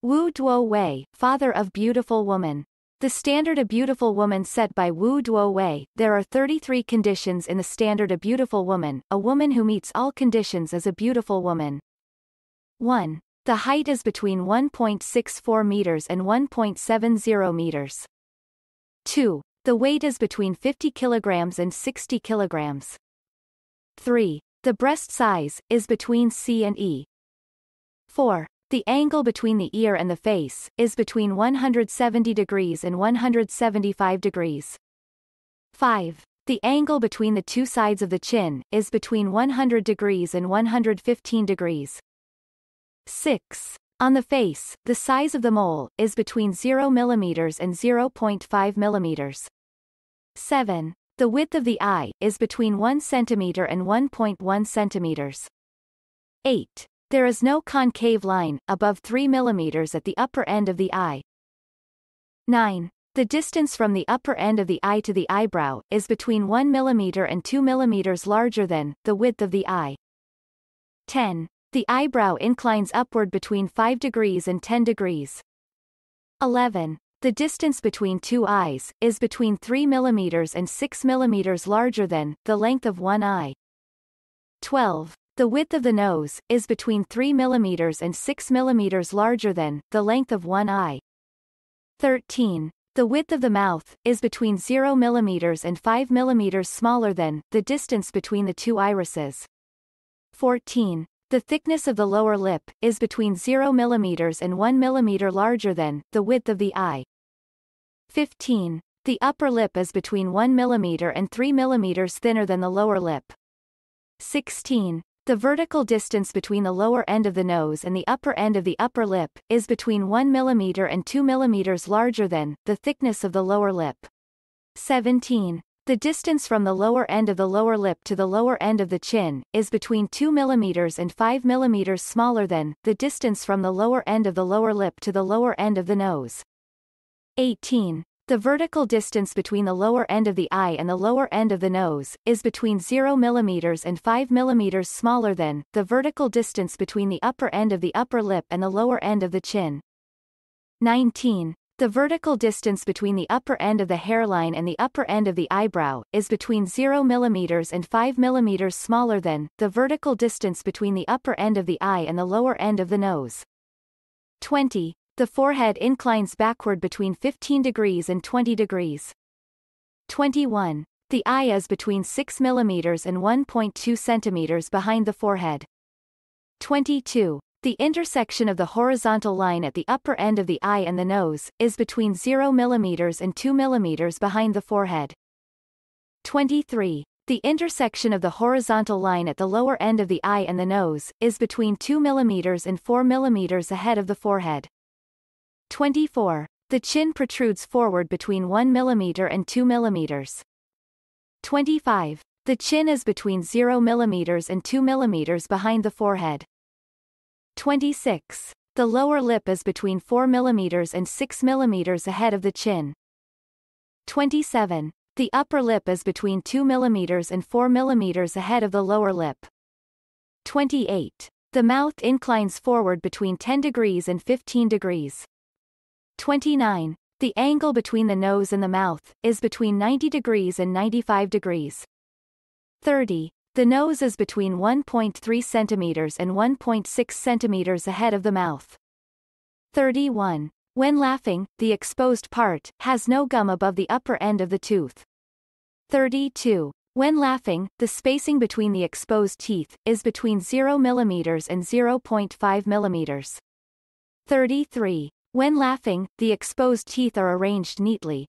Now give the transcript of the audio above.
Wu Duo Wei, father of beautiful woman. The standard of Beautiful Woman set by Wu Duo Wei, there are 33 conditions in the standard of Beautiful Woman, a woman who meets all conditions is a beautiful woman. 1. The height is between 1.64 meters and 1.70 meters. 2. The weight is between 50 kilograms and 60 kilograms. 3. The breast size, is between C and E. 4. The angle between the ear and the face is between 170 degrees and 175 degrees. 5. The angle between the two sides of the chin is between 100 degrees and 115 degrees. 6. On the face, the size of the mole is between 0 mm and 0.5 mm. 7. The width of the eye is between 1 cm and 1.1 cm. 8. There is no concave line, above 3 mm at the upper end of the eye. 9. The distance from the upper end of the eye to the eyebrow is between 1 mm and 2 mm larger than the width of the eye. 10. The eyebrow inclines upward between 5 degrees and 10 degrees. 11. The distance between two eyes is between 3 mm and 6 mm larger than the length of one eye. 12. The width of the nose, is between 3 mm and 6 mm larger than, the length of one eye. 13. The width of the mouth, is between 0 mm and 5 mm smaller than, the distance between the two irises. 14. The thickness of the lower lip, is between 0 mm and 1 mm larger than, the width of the eye. 15. The upper lip is between 1 mm and 3 mm thinner than the lower lip. 16. The vertical distance between the lower end of the nose and the upper end of the upper lip is between 1 mm and 2 mm larger than the thickness of the lower lip. 17. The distance from the lower end of the lower lip to the lower end of the chin is between 2 mm and 5 mm smaller than the distance from the lower end of the lower lip to the lower end of the nose. 18. The vertical distance between the lower end of the eye and the lower end of the nose, is between 0 mm and 5 mm smaller than, the vertical distance between the upper end of the upper lip and the lower end of the chin. 19. The vertical distance between the upper end of the hairline and the upper end of the eyebrow, is between 0 mm and 5 mm smaller than, the vertical distance between the upper end of the eye and the lower end of the nose. 20. The forehead inclines backward between 15 degrees and 20 degrees. 21. The eye is between 6 mm and 1.2 cm behind the forehead. 22. The intersection of the horizontal line at the upper end of the eye and the nose is between 0 mm and 2 mm behind the forehead. 23. The intersection of the horizontal line at the lower end of the eye and the nose is between 2 mm and 4 mm ahead of the forehead. 24. The chin protrudes forward between 1 mm and 2 mm. 25. The chin is between 0 mm and 2 mm behind the forehead. 26. The lower lip is between 4 mm and 6 mm ahead of the chin. 27. The upper lip is between 2 mm and 4 mm ahead of the lower lip. 28. The mouth inclines forward between 10 degrees and 15 degrees. 29. The angle between the nose and the mouth is between 90 degrees and 95 degrees. 30. The nose is between 1.3 centimeters and 1.6 centimeters ahead of the mouth. 31. When laughing, the exposed part has no gum above the upper end of the tooth. 32. When laughing, the spacing between the exposed teeth is between 0 mm and 0.5 mm. 33. When laughing, the exposed teeth are arranged neatly,